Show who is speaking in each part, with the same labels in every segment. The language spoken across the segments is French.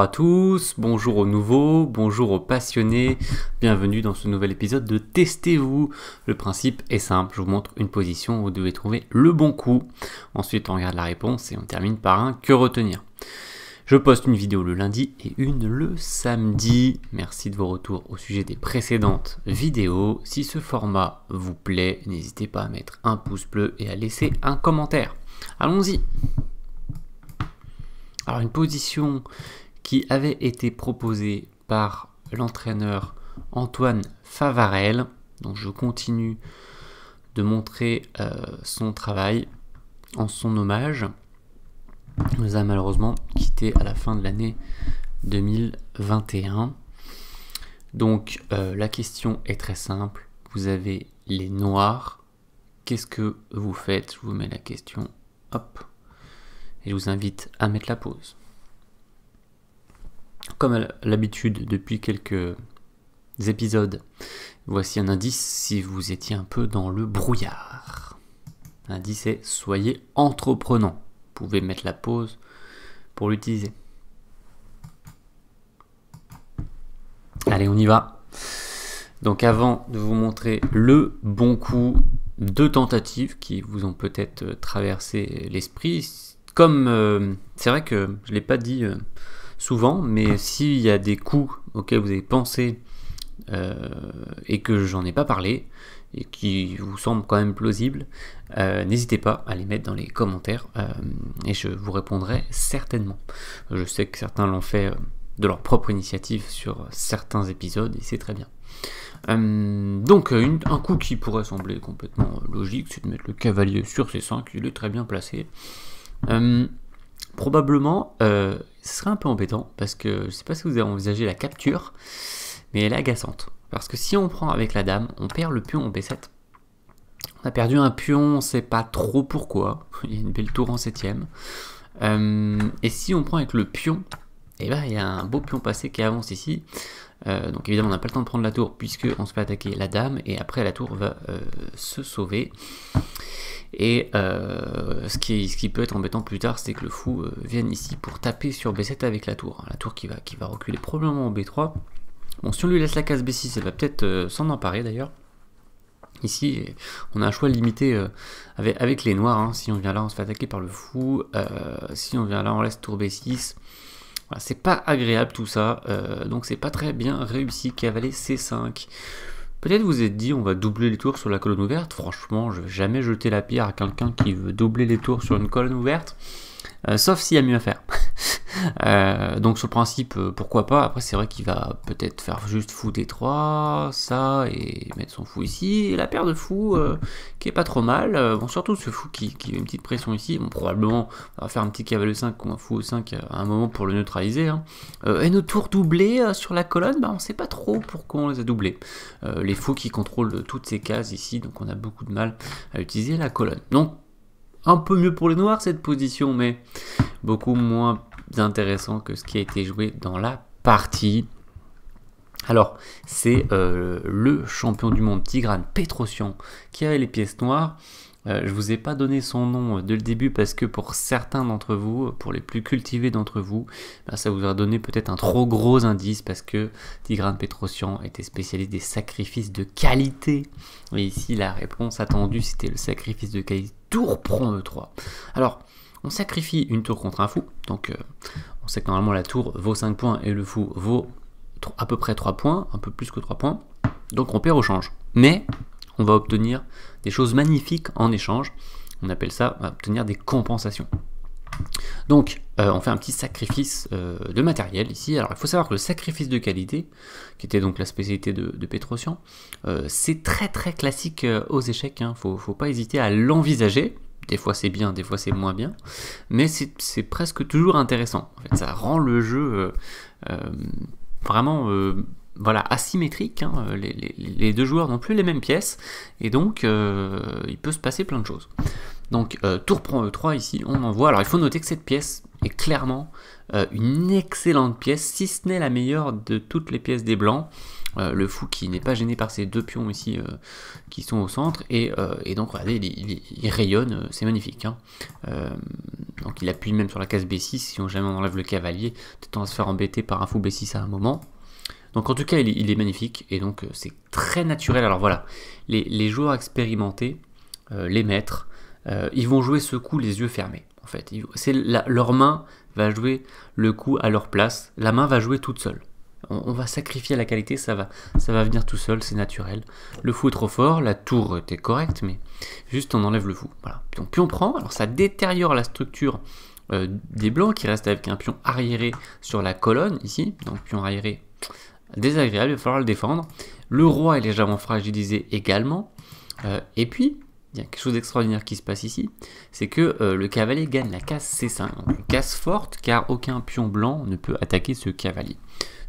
Speaker 1: à tous, bonjour aux nouveaux, bonjour aux passionnés, bienvenue dans ce nouvel épisode de Testez-vous. Le principe est simple, je vous montre une position, où vous devez trouver le bon coup. Ensuite on regarde la réponse et on termine par un que retenir. Je poste une vidéo le lundi et une le samedi. Merci de vos retours au sujet des précédentes vidéos. Si ce format vous plaît, n'hésitez pas à mettre un pouce bleu et à laisser un commentaire. Allons-y alors une position qui avait été proposé par l'entraîneur Antoine Favarel. Donc je continue de montrer euh, son travail en son hommage. Il nous a malheureusement quitté à la fin de l'année 2021. Donc euh, la question est très simple. Vous avez les noirs. Qu'est-ce que vous faites Je vous mets la question. Hop. Et je vous invite à mettre la pause. Comme l'habitude depuis quelques épisodes, voici un indice si vous étiez un peu dans le brouillard. L'indice est soyez entreprenant. Vous pouvez mettre la pause pour l'utiliser. Allez, on y va. Donc avant de vous montrer le bon coup, de tentatives qui vous ont peut-être traversé l'esprit. Comme euh, c'est vrai que je ne l'ai pas dit euh, souvent, mais s'il y a des coups auxquels vous avez pensé euh, et que j'en ai pas parlé, et qui vous semblent quand même plausibles, euh, n'hésitez pas à les mettre dans les commentaires euh, et je vous répondrai certainement. Je sais que certains l'ont fait de leur propre initiative sur certains épisodes et c'est très bien. donc un coup qui pourrait sembler complètement logique, c'est de mettre le cavalier sur ses 5, il est très bien placé probablement, euh, ce serait un peu embêtant, parce que je ne sais pas si vous avez envisagé la capture, mais elle est agaçante. Parce que si on prend avec la dame, on perd le pion en B7. On a perdu un pion, on ne sait pas trop pourquoi. Il y a une belle tour en septième. Euh, et si on prend avec le pion, eh ben, il y a un beau pion passé qui avance ici. Euh, donc évidemment, on n'a pas le temps de prendre la tour puisque on se fait attaquer la dame et après la tour va se sauver. Et euh, ce, qui peut être embêtant plus tard, c'est que le fou euh, vienne ici pour taper sur B7 avec la tour. la tour qui va, reculer probablement en B3. Bon, si on lui laisse la case B6, elle va peut-être euh, s'en emparer d'ailleurs. Ici, on a un choix limité avec, les noirs. Hein. Si on vient là, on se fait attaquer par le fou. si on vient là, on laisse tour B6. c'est pas agréable tout ça. donc c'est pas très bien réussi. cavalier C5. Peut-être vous êtes dit on va doubler les tours sur la colonne ouverte. Franchement, je vais jamais jeter la pierre à quelqu'un qui veut doubler les tours sur une colonne ouverte. Euh, sauf s'il y a mieux à faire. Euh, donc ce principe, euh, pourquoi pas. Après, c'est vrai qu'il va peut-être faire juste fou des 3, ça, et mettre son fou ici. Et la paire de fous euh, qui est pas trop mal. Bon, surtout ce fou qui, qui une petite pression ici. Bon, probablement, on va faire un petit cavalier 5 ou un fou 5 à un moment pour le neutraliser. Hein. et nos tours doublés sur la colonne, bah, on sait pas trop pourquoi on les a doublés. les fous qui contrôlent toutes ces cases ici, donc on a beaucoup de mal à utiliser la colonne. Donc, un peu mieux pour les noirs cette position, mais beaucoup moins intéressant que ce qui a été joué dans la partie. Alors, c'est euh, le champion du monde, Tigran Petrosian, qui avait les pièces noires. Euh, je vous ai pas donné son nom euh, dès le début parce que pour certains d'entre vous, pour les plus cultivés d'entre vous, bah, ça vous a donné peut-être un trop gros indice parce que Tigran Petrosian était spécialiste des sacrifices de qualité. Et ici, la réponse attendue, c'était le sacrifice de qualité Tour le 3. Alors, on sacrifie une tour contre un fou, donc euh, on sait que normalement la tour vaut 5 points et le fou vaut à peu près 3 points, un peu plus que 3 points, donc on perd au change. Mais on va obtenir des choses magnifiques en échange, on appelle ça obtenir des compensations. Donc, euh, on fait un petit sacrifice euh, de matériel ici. Alors, il faut savoir que le sacrifice de qualité, qui était donc la spécialité de, de Petrosian, c'est très très classique aux échecs. Il hein. ne faut, pas hésiter à l'envisager des fois c'est bien, des fois c'est moins bien, mais c'est presque toujours intéressant. ça rend le jeu euh, euh, vraiment euh, voilà, asymétrique. Hein. Les, deux joueurs n'ont plus les mêmes pièces, et donc il peut se passer plein de choses. Donc tour prend E3 ici, on en voit. Alors il faut noter que cette pièce est clairement une excellente pièce, si ce n'est la meilleure de toutes les pièces des blancs. Euh, le fou qui n'est pas gêné par ces deux pions ici euh, qui sont au centre, et, euh, donc regardez, il, rayonne, c'est magnifique. Hein. donc il appuie même sur la case B6, si on jamais enlève le cavalier, peut-être on va se faire embêter par un fou B6 à un moment. Donc en tout cas, il, est magnifique, et donc c'est très naturel. Alors voilà, les, joueurs expérimentés, les maîtres, ils vont jouer ce coup les yeux fermés. En fait, c'est leur main va jouer le coup à leur place, la main va jouer toute seule on, va sacrifier la qualité, ça va, ça va venir tout seul, c'est naturel. Le fou est trop fort, la tour était correcte, mais juste on enlève le fou. Voilà. puis on prend, alors ça détériore la structure euh, des blancs qui restent avec un pion arriéré sur la colonne ici, donc pion arriéré désagréable, il va falloir le défendre. Le roi est légèrement fragilisé également. Euh, et puis, il y a quelque chose d'extraordinaire qui se passe ici, c'est que euh, le cavalier gagne la casse C5, une casse forte, car aucun pion blanc ne peut attaquer ce cavalier.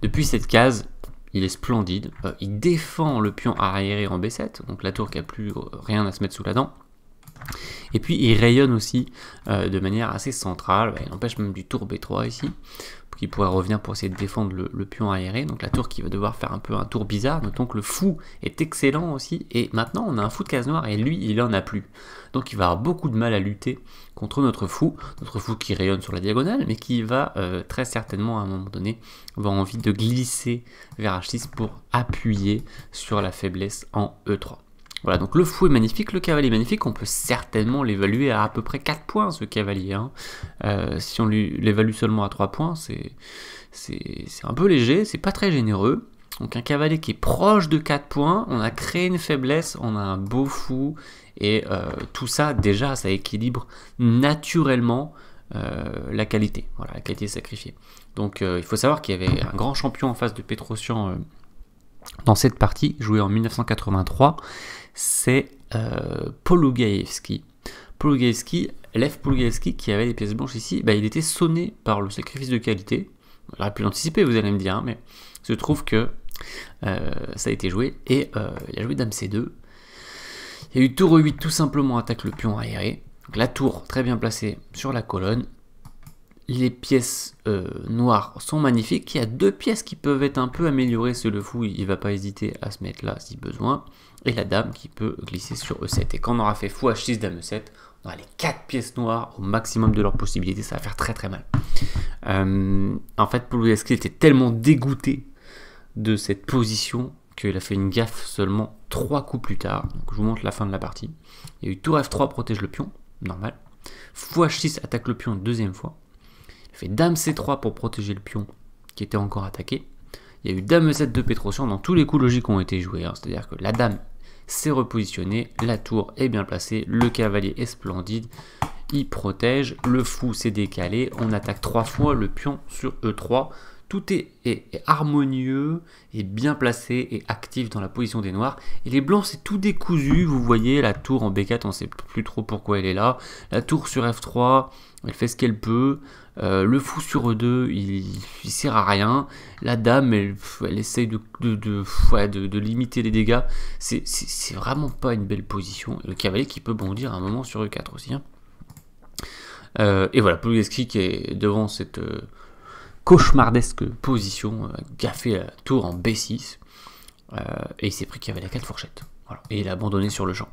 Speaker 1: Depuis cette case, il est splendide. Euh, il défend le pion arriéré en B7, donc la tour qui n'a plus rien à se mettre sous la dent. Et puis il rayonne aussi euh, de manière assez centrale. Bah, il empêche même du tour B3 ici, qui pourrait revenir pour essayer de défendre le, pion aéré. Donc la tour qui va devoir faire un peu un tour bizarre. Notons que le fou est excellent aussi. Et maintenant on a un fou de case noire et lui il en a plus. Donc il va avoir beaucoup de mal à lutter contre notre fou. Notre fou qui rayonne sur la diagonale mais qui va euh, très certainement à un moment donné avoir envie de glisser vers H6 pour appuyer sur la faiblesse en E3. Voilà, donc le fou est magnifique, le cavalier est magnifique, on peut certainement l'évaluer à à peu près 4 points, ce cavalier. Hein. Euh, si on l'évalue seulement à 3 points, c'est un peu léger, c'est pas très généreux. Donc un cavalier qui est proche de 4 points, on a créé une faiblesse, on a un beau fou, et euh, tout ça, déjà, ça équilibre naturellement euh, la qualité. Voilà, la qualité sacrifiée. Donc il faut savoir qu'il y avait un grand champion en face de Petrosian dans cette partie, joué en 1983 c'est euh, Polugaevski. Polugaevski, Lev Polugaevski, qui avait des pièces blanches ici, bah, il était sonné par le sacrifice de qualité. On aurait pu l'anticiper, vous allez me dire, hein, mais il se trouve que euh, ça a été joué et euh, il a joué Dame C2. Il y a eu tour 8 tout simplement attaque le pion aéré. la tour très bien placée sur la colonne les pièces euh, noires sont magnifiques. Il y a deux pièces qui peuvent être un peu améliorées. si le fou, il va pas hésiter à se mettre là si besoin. Et la dame qui peut glisser sur E7. Et quand on aura fait fou H6, dame E7, on aura les quatre pièces noires au maximum de leurs possibilités. Ça va faire très très mal. Euh, en fait, Poulouyaski était tellement dégoûté de cette position qu'il a fait une gaffe seulement trois coups plus tard. Donc, je vous montre la fin de la partie. Il y a eu tour F3 protège le pion, normal. Fou H6 attaque le pion une deuxième fois fait dame C3 pour protéger le pion qui était encore attaqué. Il y a eu dame E7 de Petrosian dans tous les coups logiques ont été joués. Hein. C'est-à-dire que la dame s'est repositionnée, la tour est bien placée, le cavalier est splendide, il protège, le fou s'est décalé, on attaque trois fois le pion sur E3. Tout est, harmonieux et bien placé et actif dans la position des noirs. Et les blancs, c'est tout décousu. Vous voyez la tour en B4, on ne sait plus trop pourquoi elle est là. La tour sur F3, elle fait ce qu'elle peut. Euh, le fou sur E2, il, ne sert à rien. La dame, elle, elle essaye de, limiter les dégâts. C'est vraiment pas une belle position. Le cavalier qui peut bondir à un moment sur E4 aussi. Hein. Euh, et voilà, Polugeski qui est devant cette, euh, cauchemardesque position, gaffer euh, la euh, tour en B6, euh, et il s'est pris qu'il y avait la 4 fourchette. Et il a abandonné sur le champ.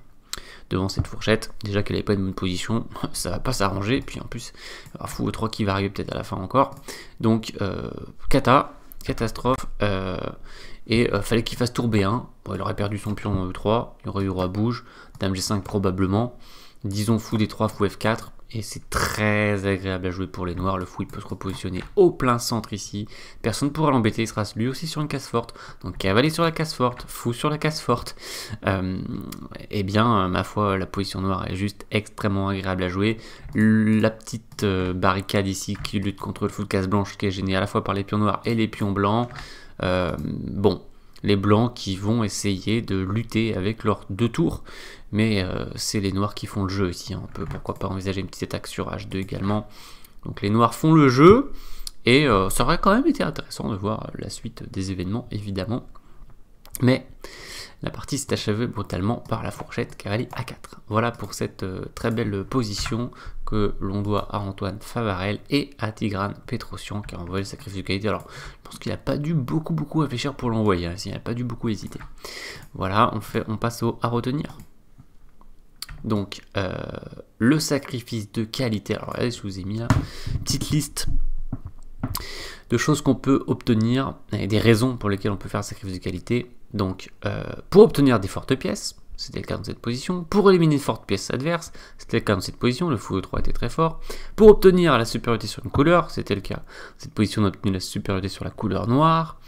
Speaker 1: Devant cette fourchette, déjà qu'elle n'avait pas une bonne position, ça va pas s'arranger, puis en plus, un fou e 3 qui va arriver peut-être à la fin encore. Donc, euh, cata, catastrophe, euh, et fallait qu'il fasse tour B1, bon, il aurait perdu son pion en E3, il aurait eu roi bouge, dame G5 probablement, disons fou D3, fou F4, et c'est très agréable à jouer pour les noirs. Le fou il peut se repositionner au plein centre ici. Personne ne pourra l'embêter, il sera lui aussi sur une casse forte. Donc cavalier sur la casse forte, fou sur la casse forte. Euh, eh bien, euh, ma foi, la position noire est juste extrêmement agréable à jouer. La petite euh, barricade ici qui lutte contre le fou de casse blanche qui est gênée à la fois par les pions noirs et les pions blancs. bon, les blancs qui vont essayer de lutter avec leurs deux tours, mais euh, c'est les noirs qui font le jeu ici. Hein. On peut pourquoi pas envisager une petite attaque sur H2 également. Donc les noirs font le jeu, et euh, ça aurait quand même été intéressant de voir la suite des événements évidemment mais la partie s'est achevée brutalement par la fourchette car elle est à 4. Voilà pour cette euh, très belle position que l'on doit à Antoine Favarel et à Tigrane Petrosian qui a envoyé le sacrifice de qualité. Alors je pense qu'il n'a pas dû beaucoup beaucoup réfléchir pour l'envoyer, hein, il n'a pas dû beaucoup hésiter. Voilà, on, fait, on passe au à retenir. Donc euh, le sacrifice de qualité, alors regardez je vous ai mis là, petite liste de choses qu'on peut obtenir et des raisons pour lesquelles on peut faire un sacrifice de qualité. Donc, euh, pour obtenir des fortes pièces, c'était le cas dans cette position. Pour éliminer de fortes pièces adverse, c'était le cas dans cette position, le fou 3 était très fort. Pour obtenir la supériorité sur une couleur, c'était le cas. cette position, on a obtenu la supériorité sur la couleur noire.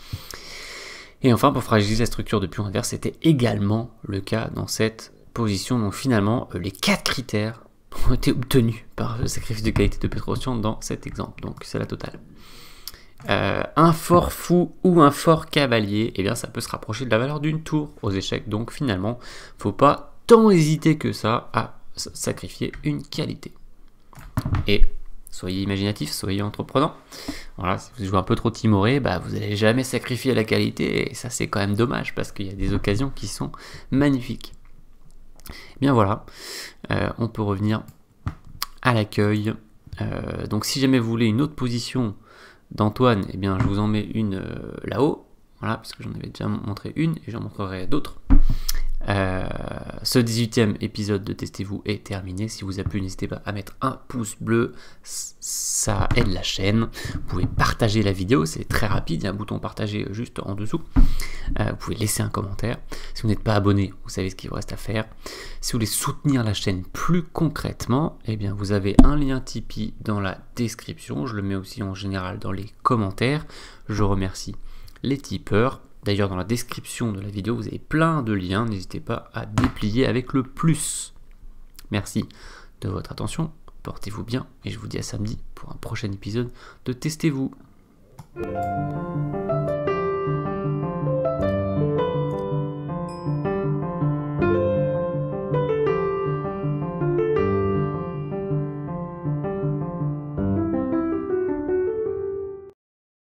Speaker 1: Et enfin, pour fragiliser la structure de pion adverse, c'était également le cas dans cette position. Donc finalement, euh, les quatre critères ont été obtenus par le sacrifice de qualité de Petrosian dans cet exemple. Donc c'est la totale. Euh, un fort fou ou un fort cavalier, eh bien ça peut se rapprocher de la valeur d'une tour aux échecs. Donc finalement, faut pas tant hésiter que ça à sacrifier une qualité. Et soyez imaginatif, soyez entreprenant. Voilà, si vous jouez un peu trop timoré, bah vous n'allez jamais sacrifier la qualité et ça c'est quand même dommage parce qu'il y a des occasions qui sont magnifiques. Eh bien voilà, euh, on peut revenir à l'accueil. Euh, donc si jamais vous voulez une autre position d'Antoine, eh bien, je vous en mets une euh, là-haut, voilà, puisque j'en avais déjà montré une et j'en montrerai d'autres. Euh, ce 18e épisode de Testez-vous est terminé. Si vous a plu, n'hésitez pas à mettre un pouce bleu, ça aide la chaîne. Vous pouvez partager la vidéo, c'est très rapide, il y a un bouton partager juste en dessous. Euh, vous pouvez laisser un commentaire. Si vous n'êtes pas abonné, vous savez ce qu'il vous reste à faire. Si vous voulez soutenir la chaîne plus concrètement, eh bien vous avez un lien Tipeee dans la description. Je le mets aussi en général dans les commentaires. Je remercie les tipeurs. D'ailleurs, dans la description de la vidéo, vous avez plein de liens. N'hésitez pas à déplier avec le plus. Merci de votre attention. Portez-vous bien et je vous dis à samedi pour un prochain épisode de Testez-vous.